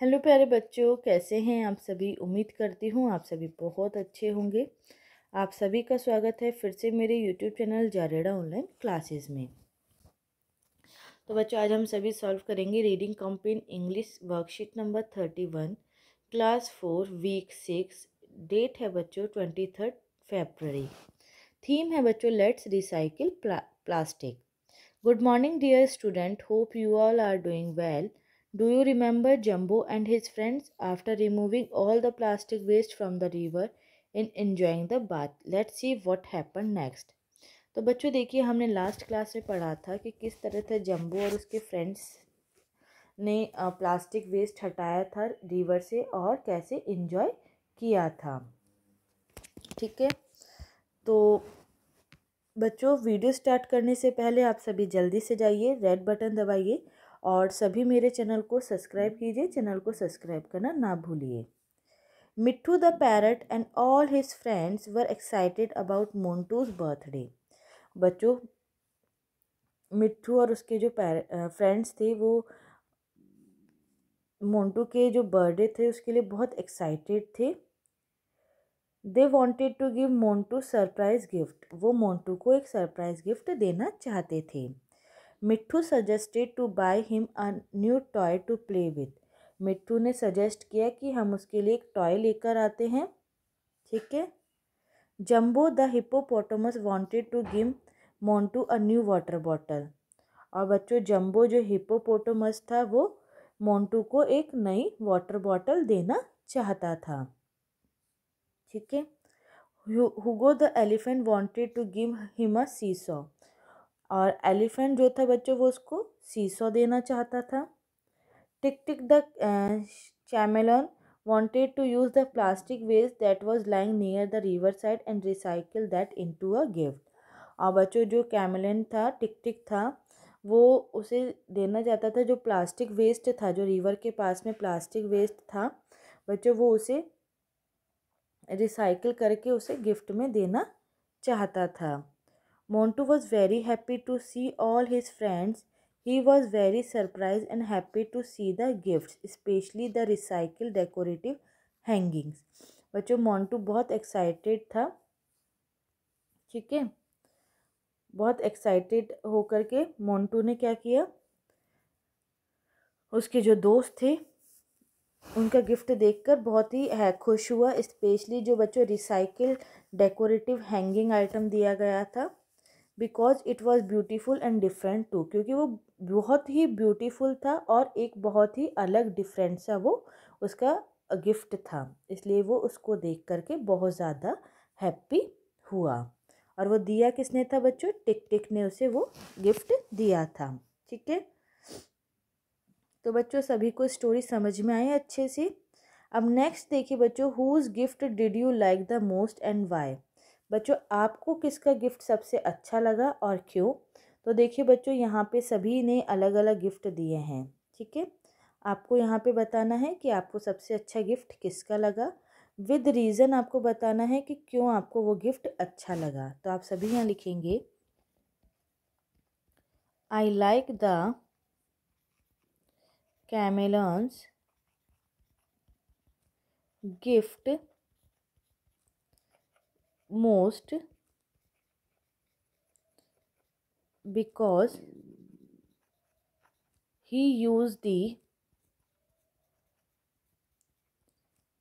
Hello प्यारे बच्चों कैसे हैं आप सभी उम्मीद करती हूँ आप सभी बहुत अच्छे होंगे आप सभी का स्वागत है फिर से मेरे यूट्यूब चैनल जारेड़ा ऑनलाइन क्लासेस में तो बच्चों आज हम सभी सॉल्व करेंगे reading campaign English worksheet number thirty one class four week six date है बच्चों ट्वेंटी थर्ड फेबररी थीम है बच्चों let's recycle plastic good morning dear student hope you all are doing well well. Do you remember Jumbo and his friends after removing all the plastic waste from the river in enjoying the bath? Let's see what happened next. तो बच्चों देखिए हमने last class में पढ़ा था कि किस तरह से जम्बो और उसके फ्रेंड्स ने प्लास्टिक वेस्ट हटाया था रिवर से और कैसे इन्जॉय किया था ठीक है तो बच्चों वीडियो स्टार्ट करने से पहले आप सभी जल्दी से जाइए रेड बटन दबाइए और सभी मेरे चैनल को सब्सक्राइब कीजिए चैनल को सब्सक्राइब करना ना भूलिए Mittu the parrot and all his friends were excited about Montu's birthday बच्चों मिट्टू और उसके जो फ्रेंड्स थे वो मोन्टू के जो बर्थडे थे उसके लिए बहुत एक्साइटेड थे they wanted to give Montu surprise gift वो मोन्टू को एक सरप्राइज़ गिफ्ट देना चाहते थे Mitthu suggested to buy him a new toy to play with Mitthu ने सजेस्ट किया कि हम उसके लिए एक टॉय लेकर आते हैं ठीक है Jumbo the hippopotamus wanted to give Montu a new water bottle और बच्चों जम्बो जो हिपोपोटोमस था वो मोंटू को एक नई वाटर बॉटल देना चाहता था ठीक है Hugo the elephant wanted to give him a saw और एलिफेंट जो था बच्चों वो उसको सीसो देना चाहता था Tick Tick the chameleon to use the plastic waste that that lying lying the river side and recycle that into a gift और बच्चों जो कैमेलन था टिक टिक था वो उसे देना चाहता था जो प्लास्टिक वेस्ट था जो रिवर के पास में प्लास्टिक वेस्ट था बच्चों वो उसे रिसाइकिल करके उसे गिफ्ट में देना चाहता था Montu was very happy to see all his friends he was very surprise and happy to see the gift specially the recycle decorative hangings बच्चों मोंटू बहुत एक्साइटेड था ठीक है बहुत एक्साइटेड होकर के मोंटू ने क्या किया उसके जो दोस्त थे उनका गिफ्ट देखकर बहुत ही है खुश हुआ स्पेशली जो बच्चों रिसाइकल डेकोरेटिव हैंगिंग आइटम दिया गया था because it was beautiful and different too क्योंकि वो बहुत ही ब्यूटीफुल था और एक बहुत ही अलग डिफरेंट सा वो उसका गिफ्ट था इसलिए वो उसको देख करके बहुत ज़्यादा हैप्पी हुआ और वो दिया किसने था बच्चों टिक टिक ने उसे वो गिफ्ट दिया था ठीक है तो बच्चों सभी को स्टोरी समझ में आए अच्छे से अब नेक्स्ट देखिए बच्चों whose gift did you like the most and why बच्चों आपको किसका गिफ्ट सबसे अच्छा लगा और क्यों तो देखिए बच्चों यहाँ पे सभी ने अलग अलग गिफ्ट दिए हैं ठीक है आपको यहाँ पे बताना है कि आपको सबसे अच्छा गिफ्ट किसका लगा विद रीज़न आपको बताना है कि क्यों आपको वो गिफ्ट अच्छा लगा तो आप सभी यहाँ लिखेंगे I like the chameleon's gift most because he used the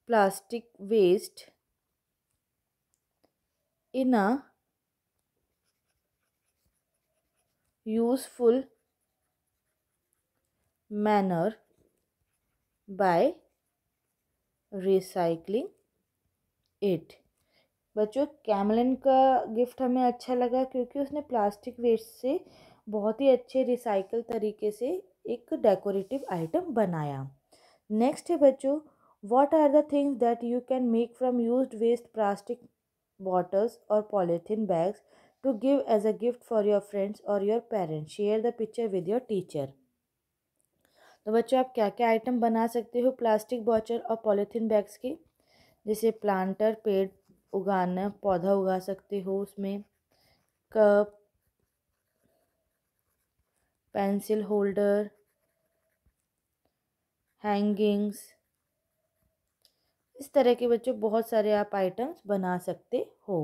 plastic waste in a useful manner by recycling it. बच्चों कैमलिन का गिफ्ट हमें अच्छा लगा क्योंकि उसने प्लास्टिक वेस्ट से बहुत ही अच्छे रिसाइकल तरीके से एक डेकोरेटिव आइटम बनाया नेक्स्ट है बच्चों what are the things that you can make from use waste plastic bottles और polythene bags to give as a gift for your friends और your parents share the picture with your teacher तो बच्चों आप क्या क्या item बना सकते हो प्लास्टिक बॉटल और पॉलीथीन बैग्स की जैसे प्लांटर पेड़ उगाना पौधा उगा सकते हो उसमें कप पेंसिल होल्डर हैंगिंग्स इस तरह के बच्चों बहुत सारे आप आइटम्स बना सकते हो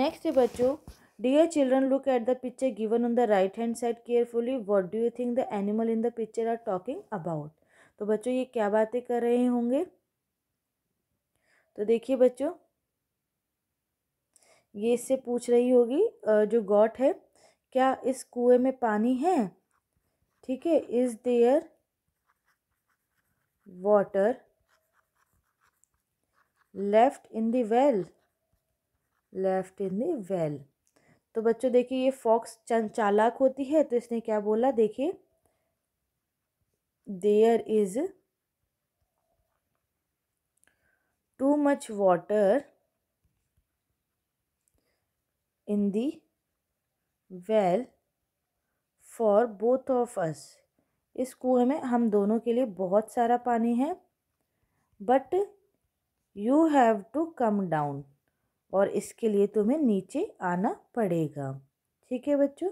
नेक्स्ट बच्चों dear children look at the picture given on the right hand side carefully what do you think the animal in the picture are talking about तो बच्चों ये क्या बातें कर रहे होंगे तो देखिए बच्चों ये इससे पूछ रही होगी जो गॉट है क्या इस कुएं में पानी है ठीक है is there water left in the well left in the well तो बच्चों देखिए ये फॉक्स चालाक होती है तो इसने क्या बोला देखिए there is too much water in the well for both of us इस कुएँ में हम दोनों के लिए बहुत सारा पानी है but you have to come down और इसके लिए तुम्हें नीचे आना पड़ेगा ठीक है बच्चों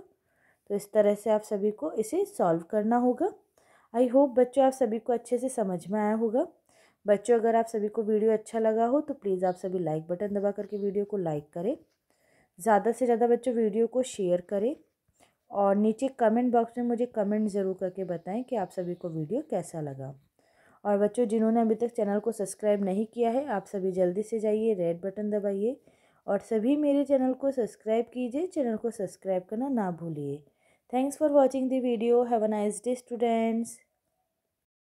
तो इस तरह से आप सभी को इसे सॉल्व करना होगा आई होप बच्चों आप सभी को अच्छे से समझ में आया होगा बच्चों अगर आप सभी को वीडियो अच्छा लगा हो तो प्लीज़ आप सभी लाइक बटन दबा करके वीडियो को लाइक करें ज़्यादा से ज़्यादा बच्चों वीडियो को शेयर करें और नीचे कमेंट बॉक्स में मुझे कमेंट ज़रूर करके बताएं कि आप सभी को वीडियो कैसा लगा और बच्चों जिन्होंने अभी तक चैनल को सब्सक्राइब नहीं किया है आप सभी जल्दी से जाइए रेड बटन दबाइए और सभी मेरे चैनल को सब्सक्राइब कीजिए चैनल को सब्सक्राइब करना ना भूलिए thanks for watching the video have a nice day students